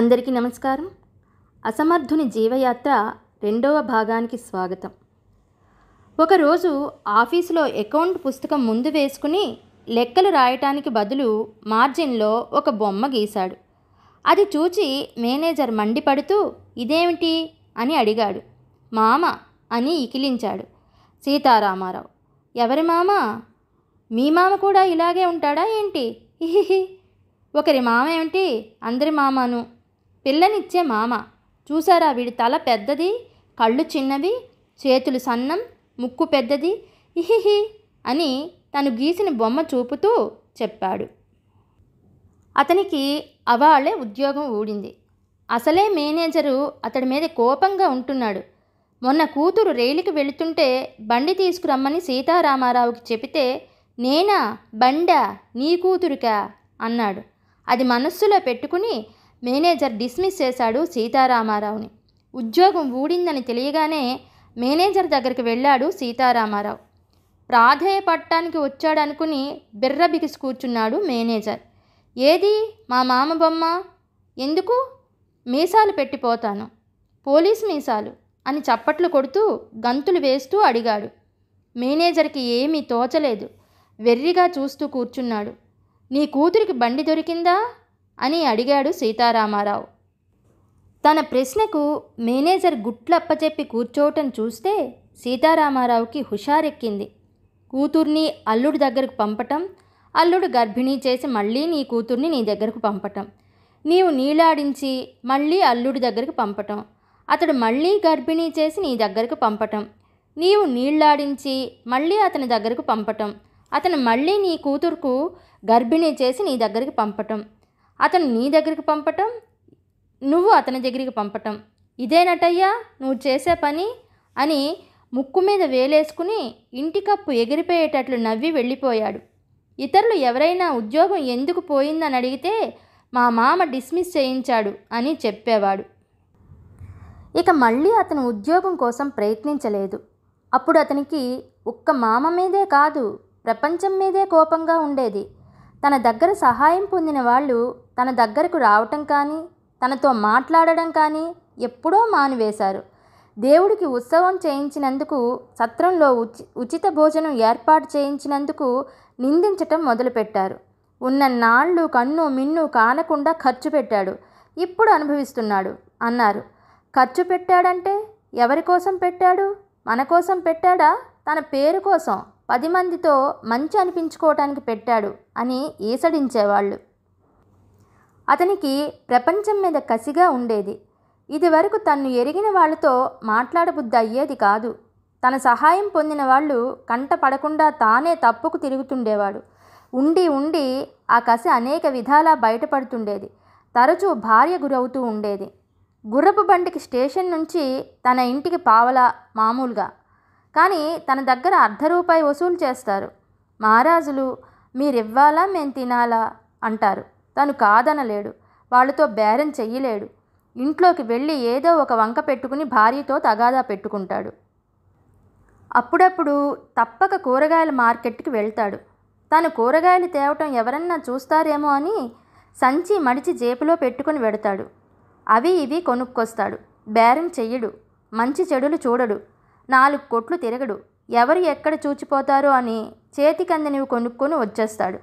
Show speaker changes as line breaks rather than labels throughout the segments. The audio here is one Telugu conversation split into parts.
అందరికీ నమస్కారం అసమర్థుని జీవయాత్ర రెండవ భాగానికి స్వాగతం ఒకరోజు ఆఫీసులో అకౌంట్ పుస్తకం ముందు వేసుకుని లెక్కలు రాయటానికి బదులు మార్జిన్లో ఒక బొమ్మ గీశాడు అది చూచి మేనేజర్ మండిపడుతూ ఇదేమిటి అని అడిగాడు మామ అని ఇకిలించాడు సీతారామారావు ఎవరి మామ మీ మామ కూడా ఇలాగే ఉంటాడా ఏంటి హిహిహి ఒకరి మామ ఏమిటి అందరి మామను పిల్లనిచ్చే మామ చూసారా వీడి తల పెద్దది కళ్ళు చిన్నవి చేతులు సన్నం ముక్కు పెద్దది ఇహిహి అని తను గీసిన బొమ్మ చూపుతూ చెప్పాడు అతనికి అవాళ్లే ఉద్యోగం ఊడింది అసలే మేనేజరు అతడి మీద కోపంగా ఉంటున్నాడు మొన్న కూతురు రైలుకి వెళుతుంటే బండి తీసుకురమ్మని సీతారామారావుకి చెబితే నేనా బండా నీ కూతురుకా అన్నాడు అది మనస్సులో పెట్టుకుని మేనేజర్ డిస్మిస్ చేశాడు సీతారామారావుని ఉద్యోగం ఊడిందని తెలియగానే మేనేజర్ దగ్గరికి వెళ్ళాడు సీతారామారావు ప్రాధేయ పట్టానికి వచ్చాడనుకుని బిర్రబికిసి కూర్చున్నాడు మేనేజర్ ఏది మా మామ బొమ్మ ఎందుకు మీసాలు పెట్టిపోతాను పోలీస్ మీసాలు అని చప్పట్లు కొడుతూ గంతులు వేస్తూ అడిగాడు మేనేజర్కి ఏమీ తోచలేదు వెర్రిగా చూస్తూ కూర్చున్నాడు నీ కూతురికి బండి దొరికిందా అని అడిగాడు సీతారామారావు తన ప్రశ్నకు మేనేజర్ గుట్లప్పచెప్పి కూర్చోవటం చూస్తే సీతారామారావుకి హుషారెక్కింది కూతుర్ని అల్లుడి దగ్గరకు పంపటం అల్లుడు గర్భిణీ చేసి మళ్ళీ నీ కూతుర్ని నీ దగ్గరకు పంపటం నీవు నీళ్ళాడించి మళ్ళీ అల్లుడి దగ్గరకు పంపటం అతడు మళ్ళీ గర్భిణీ చేసి నీ దగ్గరకు పంపటం నీవు నీళ్ళాడించి మళ్ళీ అతని దగ్గరకు పంపటం అతను మళ్ళీ నీ కూతురుకు గర్భిణీ చేసి నీ దగ్గరికి పంపటం అతను నీ దగ్గరికి పంపటం నువ్వు అతని దగ్గరికి పంపటం ఇదేనటయ్యా నువ్వు చేసే పని అని ముక్కు మీద వేలేసుకుని ఇంటి కప్పు ఎగిరిపోయేటట్లు నవ్వి వెళ్ళిపోయాడు ఇతరులు ఎవరైనా ఉద్యోగం ఎందుకు పోయిందని అడిగితే మా మామ డిస్మిస్ చేయించాడు అని చెప్పేవాడు ఇక మళ్ళీ అతను ఉద్యోగం కోసం ప్రయత్నించలేదు అప్పుడు అతనికి ఒక్క మామ మీదే కాదు ప్రపంచం మీదే కోపంగా ఉండేది తన దగ్గర సహాయం పొందిన వాళ్ళు తన దగ్గరకు రావటం కానీ తనతో మాట్లాడడం కానీ ఎప్పుడో మానివేశారు దేవుడికి ఉత్సవం చేయించినందుకు సత్రంలో ఉచి ఉచిత భోజనం ఏర్పాటు చేయించినందుకు నిందించటం మొదలుపెట్టారు ఉన్న నాళ్ళు కన్ను మిన్ను కానకుండా ఖర్చు పెట్టాడు ఇప్పుడు అనుభవిస్తున్నాడు అన్నారు ఖర్చు పెట్టాడంటే ఎవరి కోసం పెట్టాడు మన కోసం పెట్టాడా తన పేరు కోసం పది మందితో మంచి అనిపించుకోవటానికి పెట్టాడు అని ఈసడించేవాళ్ళు అతనికి ప్రపంచం మీద కసిగా ఉండేది ఇదివరకు తన్ను ఎరిగిన వాళ్ళతో మాట్లాడబుద్ధి అయ్యేది కాదు తన సహాయం పొందిన వాళ్ళు కంట పడకుండా తానే తప్పుకు తిరుగుతుండేవాడు ఉండి ఉండి ఆ కసి అనేక విధాలా బయటపడుతుండేది తరచూ భార్య గురవుతూ ఉండేది గుర్రపు బండికి స్టేషన్ నుంచి తన ఇంటికి పావలా మామూలుగా కానీ తన దగ్గర అర్ధ రూపాయి వసూలు చేస్తారు మహారాజులు మీరివ్వాలా మేము తినాలా అంటారు తను కాదనలేడు వాళ్ళతో బేరం చెయ్యలేడు ఇంట్లోకి వెళ్ళి ఏదో ఒక వంక పెట్టుకుని భార్యతో తగాదా పెట్టుకుంటాడు అప్పుడప్పుడు తప్పక కూరగాయల మార్కెట్కి వెళ్తాడు తను కూరగాయలు తేవటం ఎవరన్నా చూస్తారేమో అని సంచి మడిచి జేబులో పెట్టుకుని వెడతాడు అవి ఇవి కొనుక్కొస్తాడు బేరం చెయ్యడు మంచి చెడులు చూడడు నాలుగు కొట్లు తిరగడు ఎవరు ఎక్కడ చూచిపోతారో అని చేతికందనివి కొనుక్కొని వచ్చేస్తాడు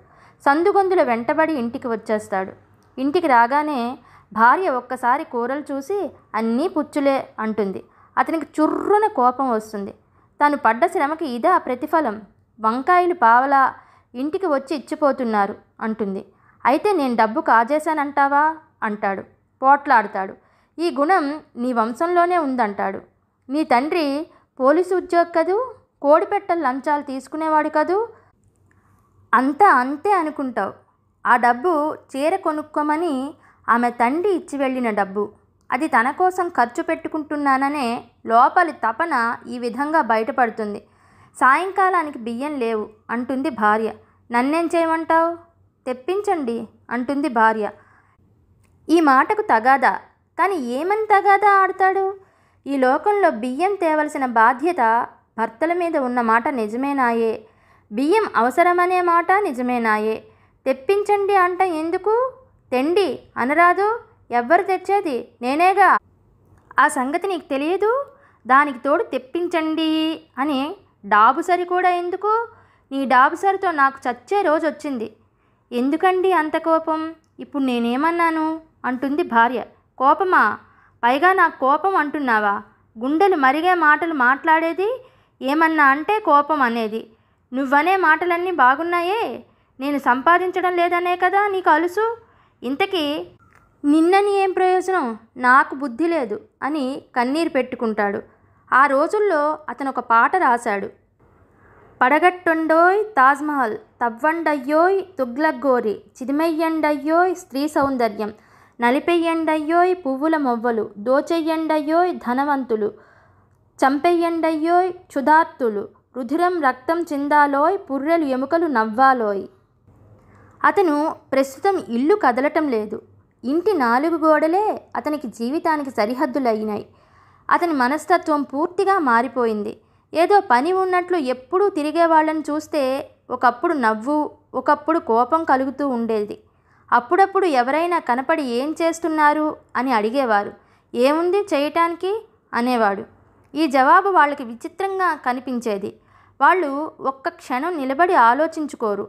సందుగొందుల వెంటబడి ఇంటికి వచ్చేస్తాడు ఇంటికి రాగానే భార్య ఒక్కసారి కూరలు చూసి అన్నీ పుచ్చులే అంటుంది అతనికి చుర్రున కోపం వస్తుంది తను పడ్డ శ్రమకి ఇదా ప్రతిఫలం వంకాయలు పావలా ఇంటికి వచ్చి ఇచ్చిపోతున్నారు అంటుంది అయితే నేను డబ్బు కాజేశానంటావా అంటాడు పోట్లాడతాడు ఈ గుణం నీ వంశంలోనే ఉందంటాడు నీ తండ్రి పోలీసు ఉద్యోగి కదూ కోడిపెట్టలు లంచాలు తీసుకునేవాడు కదూ అంతా అంతే అనుకుంటావు ఆ డబ్బు చీర కొనుక్కోమని ఆమె తండ్రి ఇచ్చి వెళ్ళిన డబ్బు అది తన కోసం ఖర్చు పెట్టుకుంటున్నాననే లోపలి తపన ఈ విధంగా బయటపడుతుంది సాయంకాలానికి బియ్యం లేవు అంటుంది భార్య నన్నేం చేయమంటావు తెప్పించండి అంటుంది భార్య ఈ మాటకు తగాదా కానీ ఏమని తగాదా ఆడతాడు ఈ లోకంలో బియ్యం తేవలసిన బాధ్యత భర్తల మీద ఉన్న మాట నిజమేనాయే బియ్యం అవసరమనే మాట నిజమేనాయే తెప్పించండి అంట ఎందుకు తెండి అనరాదు ఎవ్వరు తెచ్చేది నేనేగా ఆ సంగతి నీకు తెలియదు దానికి తోడు తెప్పించండి అని డాబుసరి కూడా ఎందుకు నీ డాబుసరితో నాకు చచ్చే రోజు వచ్చింది ఎందుకండి అంత కోపం ఇప్పుడు నేనేమన్నాను అంటుంది భార్య కోపమా పైగా నాకు కోపం అంటున్నావా గుండెలు మరిగే మాటలు మాట్లాడేది ఏమన్నా అంటే కోపం అనేది నువ్వనే మాటలన్నీ బాగున్నాయే నేను సంపాదించడం లేదనే కదా నీకు అలుసు ఇంతకీ నిన్నని ఏం ప్రయోజనం నాకు బుద్ధి లేదు అని కన్నీరు పెట్టుకుంటాడు ఆ రోజుల్లో అతను ఒక పాట రాశాడు పడగట్టుండోయ్ తాజ్మహల్ తవ్వండయ్యోయ్ తుగ్లగ్గోరి చిదిమెయ్యండయ్యోయ్ స్త్రీ సౌందర్యం నలిపెయ్యండయ్యోయ్ పువ్వుల మొవ్వలు దోచెయ్యండయ్యోయ్ ధనవంతులు చంపెయ్యండయ్యోయ్ క్షుధార్తులు రుధిరం రక్తం చెందాలోయ్ పుర్రెలు ఎముకలు నవ్వాలోయ్ అతను ప్రస్తుతం ఇల్లు కదలటం లేదు ఇంటి నాలుగు గోడలే అతనికి జీవితానికి సరిహద్దులయ్యినాయి అతని మనస్తత్వం పూర్తిగా మారిపోయింది ఏదో పని ఉన్నట్లు ఎప్పుడూ తిరిగే వాళ్ళని చూస్తే ఒకప్పుడు నవ్వు ఒకప్పుడు కోపం కలుగుతూ ఉండేది అప్పుడప్పుడు ఎవరైనా కనపడి ఏం చేస్తున్నారు అని అడిగేవారు ఏముంది చేయటానికి అనేవాడు ఈ జవాబు వాళ్ళకి విచిత్రంగా కనిపించేది వాళ్ళు ఒక్క క్షణం నిలబడి ఆలోచించుకోరు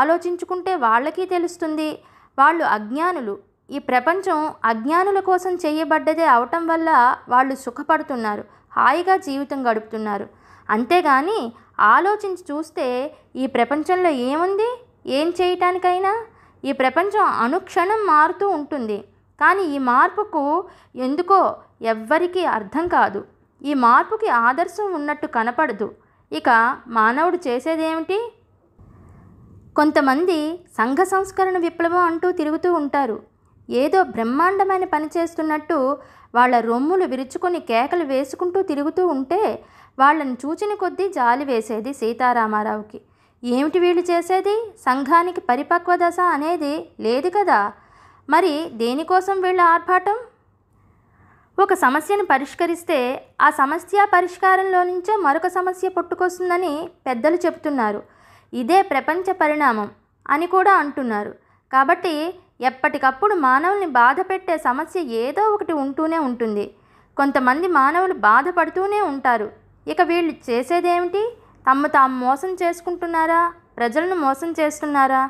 ఆలోచించుకుంటే వాళ్ళకి తెలుస్తుంది వాళ్ళు అజ్ఞానులు ఈ ప్రపంచం అజ్ఞానుల కోసం చేయబడ్డదే అవటం వల్ల వాళ్ళు సుఖపడుతున్నారు హాయిగా జీవితం గడుపుతున్నారు అంతేగాని ఆలోచించి చూస్తే ఈ ప్రపంచంలో ఏముంది ఏం చేయటానికైనా ఈ ప్రపంచం అనుక్షణం మారుతూ ఉంటుంది కానీ ఈ మార్పుకు ఎందుకో ఎవ్వరికీ అర్థం కాదు ఈ మార్పుకి ఆదర్శం ఉన్నట్టు కనపడదు ఇక మానవుడు చేసేదేమిటి కొంతమంది సంఘ సంస్కరణ విప్లవం అంటూ తిరుగుతూ ఉంటారు ఏదో బ్రహ్మాండమైన పని చేస్తున్నట్టు వాళ్ళ రొమ్ములు విరుచుకొని కేకలు వేసుకుంటూ తిరుగుతూ ఉంటే వాళ్ళని చూచిన కొద్దీ జాలి వేసేది సీతారామారావుకి ఏమిటి వీళ్ళు చేసేది సంఘానికి పరిపక్వ దశ అనేది లేదు కదా మరి దేనికోసం వీళ్ళ ఆర్భాటం ఒక సమస్యను పరిష్కరిస్తే ఆ సమస్య పరిష్కారంలో నుంచే మరొక సమస్య పుట్టుకొస్తుందని పెద్దలు చెబుతున్నారు ఇదే ప్రపంచ పరిణామం అని కూడా అంటున్నారు కాబట్టి ఎప్పటికప్పుడు మానవుల్ని బాధ సమస్య ఏదో ఒకటి ఉంటూనే ఉంటుంది కొంతమంది మానవులు బాధపడుతూనే ఉంటారు ఇక వీళ్ళు చేసేదేమిటి తమ్ము తాము మోసం చేసుకుంటున్నారా ప్రజలను మోసం చేస్తున్నారా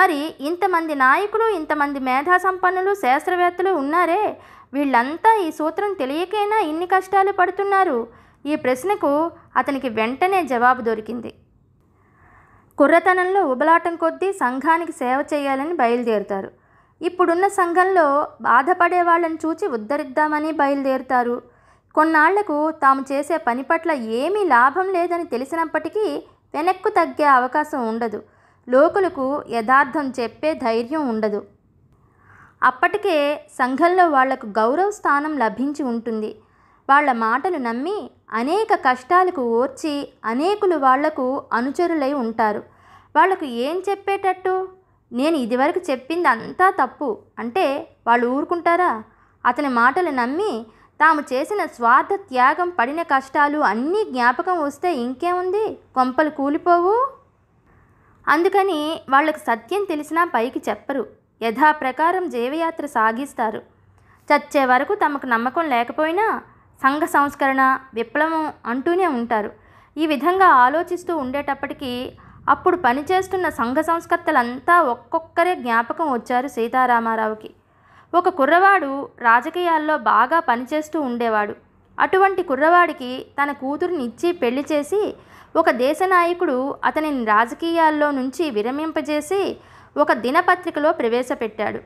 మరి ఇంతమంది నాయకులు ఇంతమంది మేధా సంపన్నులు శాస్త్రవేత్తలు ఉన్నారే వీళ్ళంతా ఈ సూత్రం తెలియకైనా ఇన్ని కష్టాలు పడుతున్నారు ఈ ప్రశ్నకు అతనికి వెంటనే జవాబు దొరికింది కుర్రతనంలో ఉబలాటం కొద్దీ సంఘానికి సేవ చేయాలని బయలుదేరుతారు ఇప్పుడున్న సంఘంలో బాధపడే వాళ్ళని చూచి ఉద్ధరిద్దామని బయలుదేరుతారు కొన్నాళ్లకు తాము చేసే పని పట్ల ఏమీ లాభం లేదని తెలిసినప్పటికీ వెనక్కు తగ్గే అవకాశం ఉండదు లోకులకు యథార్థం చెప్పే ధైర్యం ఉండదు అప్పటికే సంఘంలో వాళ్లకు గౌరవ స్థానం లభించి ఉంటుంది వాళ్ళ మాటలు నమ్మి అనేక కష్టాలకు ఓర్చి అనేకులు వాళ్లకు అనుచరులై ఉంటారు వాళ్లకు ఏం చెప్పేటట్టు నేను ఇదివరకు చెప్పింది అంతా తప్పు అంటే వాళ్ళు ఊరుకుంటారా అతని మాటలు నమ్మి తాము చేసిన స్వార్థ త్యాగం పడిన కష్టాలు అన్నీ జ్ఞాపకం వస్తే ఇంకేముంది కొంపలు కూలిపోవు అందుకని వాళ్ళకు సత్యం తెలిసినా పైకి చెప్పరు యథాప్రకారం జీవయాత్ర సాగిస్తారు చచ్చే వరకు తమకు నమ్మకం లేకపోయినా సంఘ సంస్కరణ విప్లవం అంటూనే ఉంటారు ఈ విధంగా ఆలోచిస్తూ ఉండేటప్పటికీ అప్పుడు పనిచేస్తున్న సంఘ సంస్కర్తలంతా ఒక్కొక్కరే జ్ఞాపకం వచ్చారు సీతారామారావుకి ఒక కుర్రవాడు రాజకీయాల్లో బాగా పనిచేస్తూ ఉండేవాడు అటువంటి కుర్రవాడికి తన కూతురుని ఇచ్చి పెళ్లి చేసి ఒక దేశ నాయకుడు అతనిని రాజకీయాల్లో నుంచి విరమింపజేసి ఒక దినపత్రికలో ప్రవేశపెట్టాడు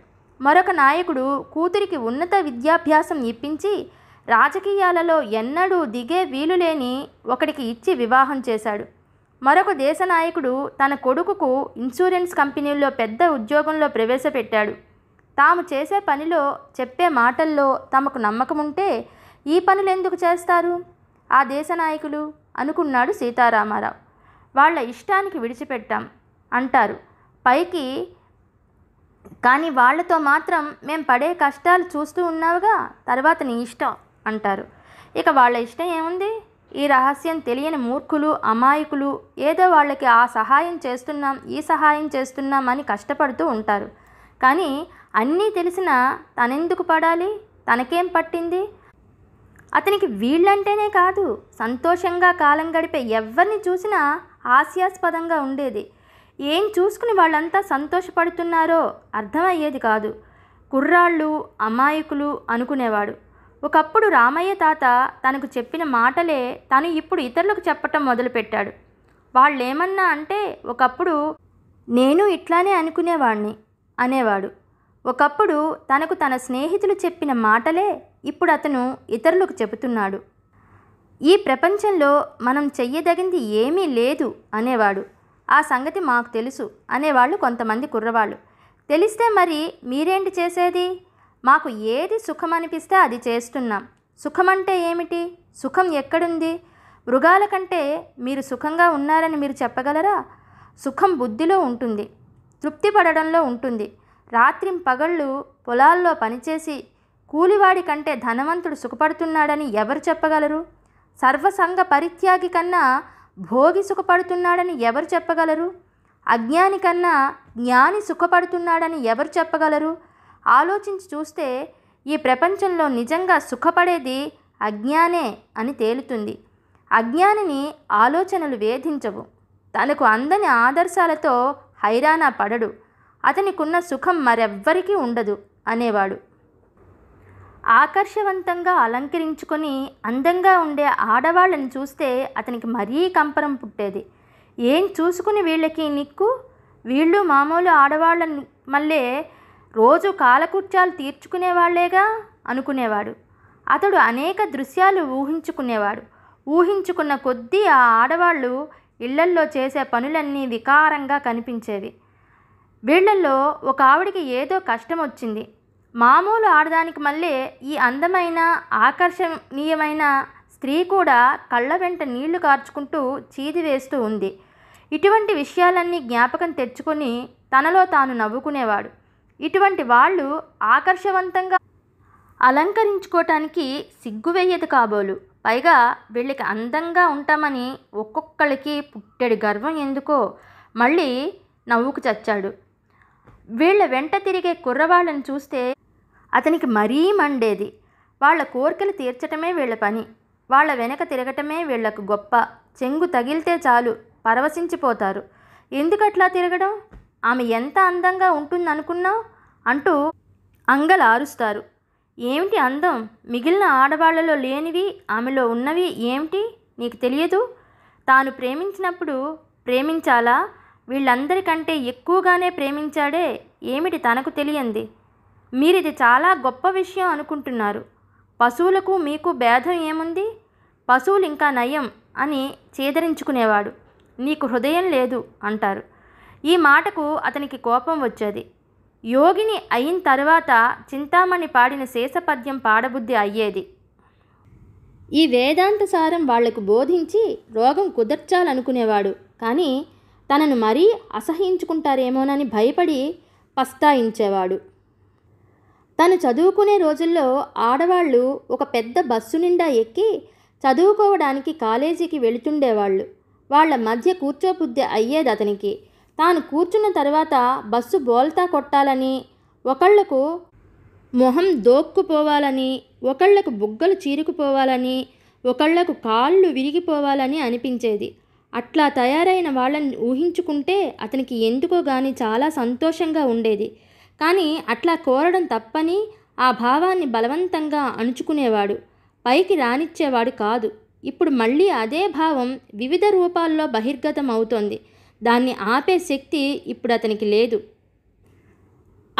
మరొక నాయకుడు కూతురికి ఉన్నత విద్యాభ్యాసం ఇప్పించి రాజకీయాలలో ఎన్నడూ దిగే వీలులేని ఒకడికి ఇచ్చి వివాహం చేశాడు మరొక దేశ నాయకుడు తన కొడుకుకు ఇన్సూరెన్స్ కంపెనీల్లో పెద్ద ఉద్యోగంలో ప్రవేశపెట్టాడు తాము చేసే పనిలో చెప్పే మాటల్లో తమకు నమ్మకం ఉంటే ఈ పనులు ఎందుకు చేస్తారు ఆ దేశ నాయకులు అనుకున్నాడు సీతారామారావు వాళ్ళ ఇష్టానికి విడిచిపెట్టాం అంటారు పైకి కానీ వాళ్లతో మాత్రం మేము పడే కష్టాలు చూస్తూ ఉన్నావుగా తర్వాత నీ ఇష్టం అంటారు ఇక వాళ్ళ ఇష్టం ఏముంది ఈ రహస్యం తెలియని మూర్ఖులు అమాయకులు ఏదో వాళ్ళకి ఆ సహాయం చేస్తున్నాం ఈ సహాయం చేస్తున్నాం అని కష్టపడుతూ ఉంటారు కానీ అన్నీ తెలిసినా తనెందుకు పడాలి తనకేం పట్టింది అతనికి వీళ్ళంటేనే కాదు సంతోషంగా కాలం గడిపే ఎవరిని చూసినా హాస్యాస్పదంగా ఉండేది ఏం చూసుకుని వాళ్ళంతా సంతోషపడుతున్నారో అర్థమయ్యేది కాదు కుర్రాళ్ళు అమాయకులు అనుకునేవాడు ఒకప్పుడు రామయ్య తాత తనకు చెప్పిన మాటలే తను ఇప్పుడు ఇతరులకు చెప్పటం మొదలుపెట్టాడు వాళ్ళేమన్నా అంటే ఒకప్పుడు నేను ఇట్లానే అనుకునేవాణ్ణి అనేవాడు ఒకప్పుడు తనకు తన స్నేహితులు చెప్పిన మాటలే ఇప్పుడు అతను ఇతరులకు చెబుతున్నాడు ఈ ప్రపంచంలో మనం చెయ్యదగింది ఏమీ లేదు అనేవాడు ఆ సంగతి మాకు తెలుసు అనేవాళ్ళు కొంతమంది కుర్రవాళ్ళు తెలిస్తే మరి మీరేంటి చేసేది మాకు ఏది సుఖం అనిపిస్తే అది చేస్తున్నాం సుఖం అంటే ఏమిటి సుఖం ఎక్కడుంది మృగాల కంటే మీరు సుఖంగా ఉన్నారని మీరు చెప్పగలరా సుఖం బుద్ధిలో ఉంటుంది తృప్తి పడడంలో ఉంటుంది పగళ్ళు పొలాల్లో పనిచేసి కూలివాడి కంటే ధనవంతుడు సుఖపడుతున్నాడని ఎవరు చెప్పగలరు సర్వసంగ పరిత్యాగి కన్నా భోగి సుఖపడుతున్నాడని ఎవరు చెప్పగలరు అజ్ఞాని కన్నా జ్ఞాని సుఖపడుతున్నాడని ఎవరు చెప్పగలరు ఆలోచించి చూస్తే ఈ ప్రపంచంలో నిజంగా సుఖపడేది అజ్ఞానే అని తేలుతుంది అజ్ఞానిని ఆలోచనలు వేధించవు తనకు అందని ఆదర్శాలతో హైరానా పడడు అతనికున్న సుఖం మరెవ్వరికీ ఉండదు అనేవాడు ఆకర్షవంతంగా అలంకరించుకొని అందంగా ఉండే ఆడవాళ్ళని చూస్తే అతనికి మరీ కంపరం పుట్టేది ఏం చూసుకుని వీళ్ళకి నిక్కు వీళ్ళు మామూలు ఆడవాళ్ళని మళ్ళీ రోజు కాలకృత్యాలు తీర్చుకునేవాళ్లేగా అనుకునేవాడు అతడు అనేక దృశ్యాలు ఊహించుకునేవాడు ఊహించుకున్న కొద్దీ ఆ ఆడవాళ్ళు ఇళ్లల్లో చేసే పనులన్నీ వికారంగా కనిపించేవి వీళ్లలో ఒక ఆవిడికి ఏదో కష్టం వచ్చింది మామూలు ఆడదానికి మళ్ళీ ఈ అందమైన ఆకర్షణీయమైన స్త్రీ కూడా కళ్ళ వెంట నీళ్లు కార్చుకుంటూ చీది వేస్తూ ఉంది ఇటువంటి విషయాలన్నీ జ్ఞాపకం తెచ్చుకొని తనలో తాను నవ్వుకునేవాడు ఇటువంటి వాళ్ళు ఆకర్షవంతంగా అలంకరించుకోవటానికి సిగ్గువేయదు కాబోలు పైగా వీళ్ళకి అందంగా ఉంటామని ఒక్కొక్కళ్ళకి పుట్టెడు గర్వం ఎందుకో మళ్ళీ నవ్వుకు చచ్చాడు వీళ్ళ వెంట తిరిగే కుర్రవాళ్ళని చూస్తే అతనికి మరీ మండేది వాళ్ళ కోరికలు తీర్చటమే వీళ్ళ పని వాళ్ళ వెనక తిరగటమే వీళ్లకు గొప్ప చెంగు తగిలితే చాలు పరవశించిపోతారు ఎందుకట్లా తిరగడం ఆమె ఎంత అందంగా ఉంటుందనుకున్నావు అంటూ అంగలు ఆరుస్తారు ఏమిటి అందం మిగిలిన ఆడవాళ్లలో లేనివి ఆమెలో ఉన్నవి ఏమిటి నీకు తెలియదు తాను ప్రేమించినప్పుడు ప్రేమించాలా వీళ్ళందరికంటే ఎక్కువగానే ప్రేమించాడే ఏమిటి తనకు తెలియంది మీరిది చాలా గొప్ప విషయం అనుకుంటున్నారు పశువులకు మీకు భేదం ఏముంది పశువులు ఇంకా నయం అని చేదరించుకునేవాడు నీకు హృదయం లేదు అంటారు ఈ మాటకు అతనికి కోపం వచ్చేది యోగిని అయిన తర్వాత చింతామణి పాడిన శేషపద్యం పాడబుద్ధి అయ్యేది ఈ వేదాంత సారం వాళ్లకు బోధించి రోగం కుదర్చాలనుకునేవాడు కానీ తనను మరీ అసహించుకుంటారేమోనని భయపడి పస్తాయించేవాడు తను చదువుకునే రోజుల్లో ఆడవాళ్ళు ఒక పెద్ద బస్సు నిండా ఎక్కి చదువుకోవడానికి కాలేజీకి వెళుతుండేవాళ్ళు వాళ్ళ మధ్య కూర్చోబుద్ధి అయ్యేది అతనికి తాను కూర్చున్న తర్వాత బస్సు బోల్తా కొట్టాలని ఒకళ్లకు మొహం దోక్కుపోవాలని ఒకళ్లకు బుగ్గలు చీరుకుపోవాలని ఒకళ్లకు కాళ్ళు విరిగిపోవాలని అనిపించేది అట్లా తయారైన వాళ్ళని ఊహించుకుంటే అతనికి ఎందుకో గాని చాలా సంతోషంగా ఉండేది కానీ అట్లా కోరడం తప్పని ఆ భావాన్ని బలవంతంగా అణుచుకునేవాడు పైకి రానిచ్చేవాడు కాదు ఇప్పుడు మళ్ళీ అదే భావం వివిధ రూపాల్లో బహిర్గతం అవుతోంది దాన్ని ఆపే శక్తి ఇప్పుడు అతనికి లేదు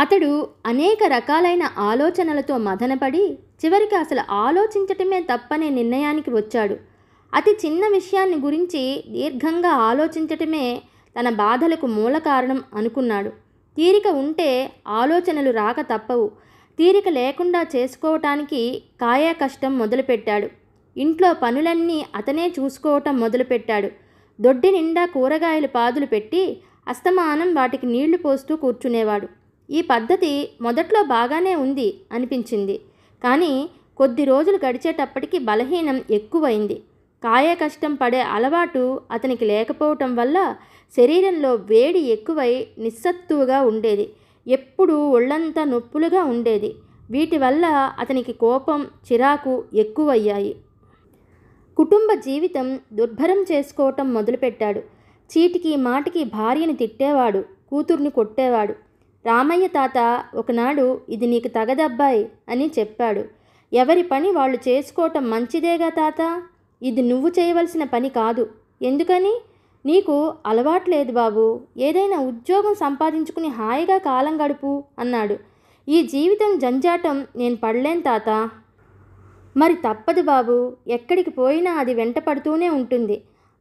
అతడు అనేక రకాలైన ఆలోచనలతో మదనపడి చివరికి అసలు ఆలోచించటమే తప్పనే నిర్ణయానికి వచ్చాడు అతి చిన్న విషయాన్ని గురించి దీర్ఘంగా ఆలోచించటమే తన బాధలకు మూల కారణం అనుకున్నాడు తీరిక ఉంటే ఆలోచనలు రాక తప్పవు తీరిక లేకుండా చేసుకోవటానికి కాయా కష్టం మొదలుపెట్టాడు ఇంట్లో పనులన్నీ అతనే చూసుకోవటం మొదలుపెట్టాడు దొడ్డి నిండా కూరగాయలు పాదులు పెట్టి అస్తమానం వాటికి నీళ్లు పోస్తూ కూర్చునేవాడు ఈ పద్ధతి మొదట్లో బాగానే ఉంది అనిపించింది కానీ కొద్ది రోజులు గడిచేటప్పటికి బలహీనం ఎక్కువైంది కాయ కష్టం పడే అలవాటు అతనికి లేకపోవటం వల్ల శరీరంలో వేడి ఎక్కువై నిస్సత్తువుగా ఉండేది ఎప్పుడూ ఒళ్ళంతా నొప్పులుగా ఉండేది వీటి వల్ల అతనికి కోపం చిరాకు ఎక్కువయ్యాయి కుటుంబ జీవితం దుర్భరం చేసుకోవటం మొదలుపెట్టాడు చీటికి మాటికి భార్యని తిట్టేవాడు కూతుర్ని కొట్టేవాడు రామయ్య తాత ఒకనాడు ఇది నీకు తగదబ్బాయి అని చెప్పాడు ఎవరి పని వాళ్ళు చేసుకోవటం మంచిదేగా తాత ఇది నువ్వు చేయవలసిన పని కాదు ఎందుకని నీకు అలవాట్లేదు బాబు ఏదైనా ఉద్యోగం సంపాదించుకుని హాయిగా కాలం గడుపు అన్నాడు ఈ జీవితం జంజాటం నేను పడలేను తాత మరి తప్పదు బాబు ఎక్కడికి పోయినా అది వెంట పడుతూనే ఉంటుంది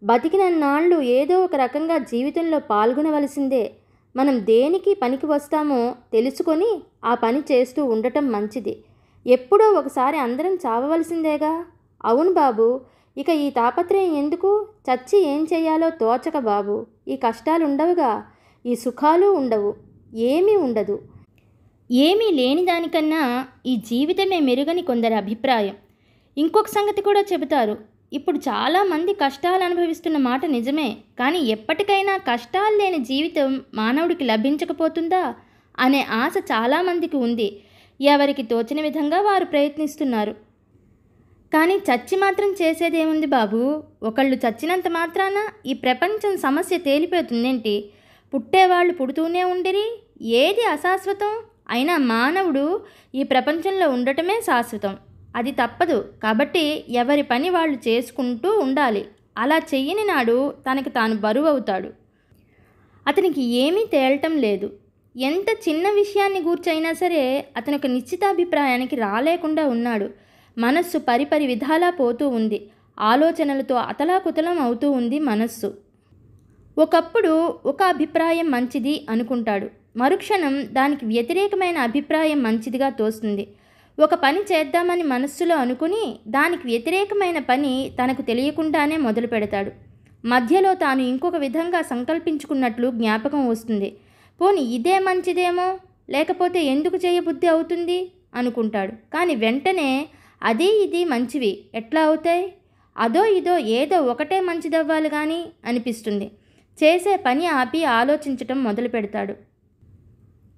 బతికినన్నాళ్ళు ఏదో ఒక రకంగా జీవితంలో పాల్గొనవలసిందే మనం దేనికి పనికి వస్తామో తెలుసుకొని ఆ పని చేస్తూ ఉండటం మంచిది ఎప్పుడో ఒకసారి అందరం చావవలసిందేగా అవును బాబు ఇక ఈ తాపత్రయం ఎందుకు చచ్చి ఏం చేయాలో తోచక బాబు ఈ కష్టాలు ఉండవుగా ఈ సుఖాలు ఉండవు ఏమీ ఉండదు ఏమీ లేని దానికన్నా ఈ జీవితమే మెరుగని కొందరి అభిప్రాయం ఇంకొక సంగతి కూడా చెబుతారు ఇప్పుడు చాలామంది కష్టాలు అనుభవిస్తున్న మాట నిజమే కానీ ఎప్పటికైనా కష్టాలు లేని జీవితం మానవుడికి లభించకపోతుందా అనే ఆశ చాలామందికి ఉంది ఎవరికి తోచిన విధంగా వారు ప్రయత్నిస్తున్నారు కానీ చచ్చి మాత్రం చేసేదేముంది బాబు ఒకళ్ళు చచ్చినంత మాత్రాన ఈ ప్రపంచం సమస్య తేలిపోతుందేంటి పుట్టేవాళ్ళు పుడుతూనే ఉండిరి ఏది అశాశ్వతం అయినా మానవుడు ఈ ప్రపంచంలో ఉండటమే శాశ్వతం అది తప్పదు కాబట్టి ఎవరి పని వాళ్ళు చేసుకుంటూ ఉండాలి అలా చెయ్యని నాడు తనకు తాను బరువు అవుతాడు అతనికి ఏమీ తేలటం లేదు ఎంత చిన్న విషయాన్ని గూర్చైనా సరే అతను ఒక నిశ్చితాభిప్రాయానికి రాలేకుండా ఉన్నాడు మనస్సు పరిపరి విధాలా పోతూ ఉంది ఆలోచనలతో అతలాకుతలం అవుతూ ఉంది మనస్సు ఒకప్పుడు ఒక అభిప్రాయం మంచిది అనుకుంటాడు మరుక్షణం దానికి వ్యతిరేకమైన అభిప్రాయం మంచిదిగా తోస్తుంది ఒక పని చేద్దామని మనస్సులో అనుకుని దానికి వ్యతిరేకమైన పని తనకు తెలియకుండానే మొదలు పెడతాడు మధ్యలో తాను ఇంకొక విధంగా సంకల్పించుకున్నట్లు జ్ఞాపకం వస్తుంది పోని ఇదే మంచిదేమో లేకపోతే ఎందుకు చేయబుద్ధి అవుతుంది అనుకుంటాడు కానీ వెంటనే అది ఇది మంచివి ఎట్లా అవుతాయి అదో ఇదో ఏదో ఒకటే మంచిదవ్వాలి కానీ అనిపిస్తుంది చేసే పని ఆపి ఆలోచించటం మొదలు పెడతాడు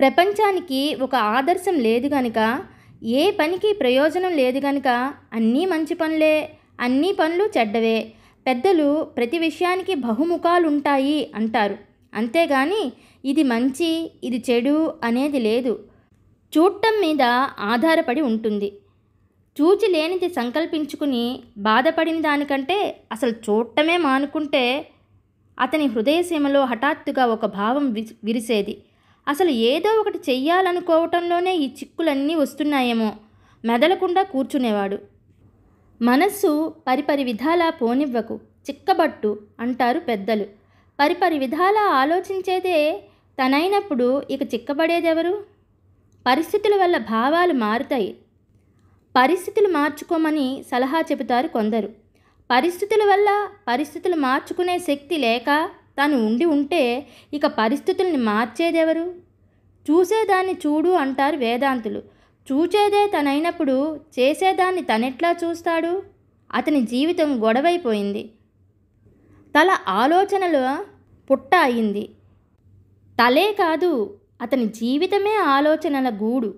ప్రపంచానికి ఒక ఆదర్శం లేదు గనుక ఏ పనికి ప్రయోజనం లేదు గనుక అన్నీ మంచి పనులే అన్ని పనులు చెడ్డవే పెద్దలు ప్రతి విషయానికి బహుముఖాలుంటాయి అంటారు అంతేగాని ఇది మంచి ఇది చెడు అనేది లేదు చూడటం మీద ఆధారపడి ఉంటుంది చూచి లేనిది సంకల్పించుకుని బాధపడిన దానికంటే అసలు చూడటమే మానుకుంటే అతని హృదయసీమలో హఠాత్తుగా ఒక భావం విరిసేది అసలు ఏదో ఒకటి చెయ్యాలనుకోవటంలోనే ఈ చిక్కులన్నీ వస్తున్నాయేమో మెదలకుండా కూర్చునేవాడు మనస్సు పరిపరి విధాలా పోనివ్వకు చిక్కబట్టు అంటారు పెద్దలు పరిపరి విధాలా ఆలోచించేదే తనైనప్పుడు ఇక చిక్కబడేదెవరు పరిస్థితుల వల్ల భావాలు మారుతాయి పరిస్థితులు మార్చుకోమని సలహా చెబుతారు కొందరు పరిస్థితుల వల్ల పరిస్థితులు మార్చుకునే శక్తి లేక తను ఉండి ఉంటే ఇక పరిస్థితుల్ని మార్చేదెవరు చూసేదాన్ని చూడు అంటారు వేదాంతులు చూచేదే తనైనప్పుడు చేసేదాన్ని తనెట్లా చూస్తాడు అతని జీవితం గొడవైపోయింది తల ఆలోచనలో పుట్ట అయింది తలే కాదు అతని జీవితమే ఆలోచనల గూడు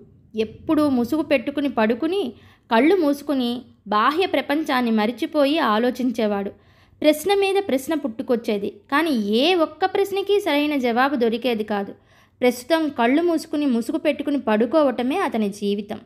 ఎప్పుడూ ముసుగు పెట్టుకుని పడుకుని కళ్ళు మూసుకుని బాహ్య ప్రపంచాన్ని మరిచిపోయి ఆలోచించేవాడు ప్రశ్న మీద ప్రశ్న పుట్టుకొచ్చేది కానీ ఏ ఒక్క ప్రశ్నకి సరైన జవాబు దొరికేది కాదు ప్రస్తుతం కళ్ళు మూసుకుని ముసుగు పెట్టుకుని పడుకోవటమే అతని జీవితం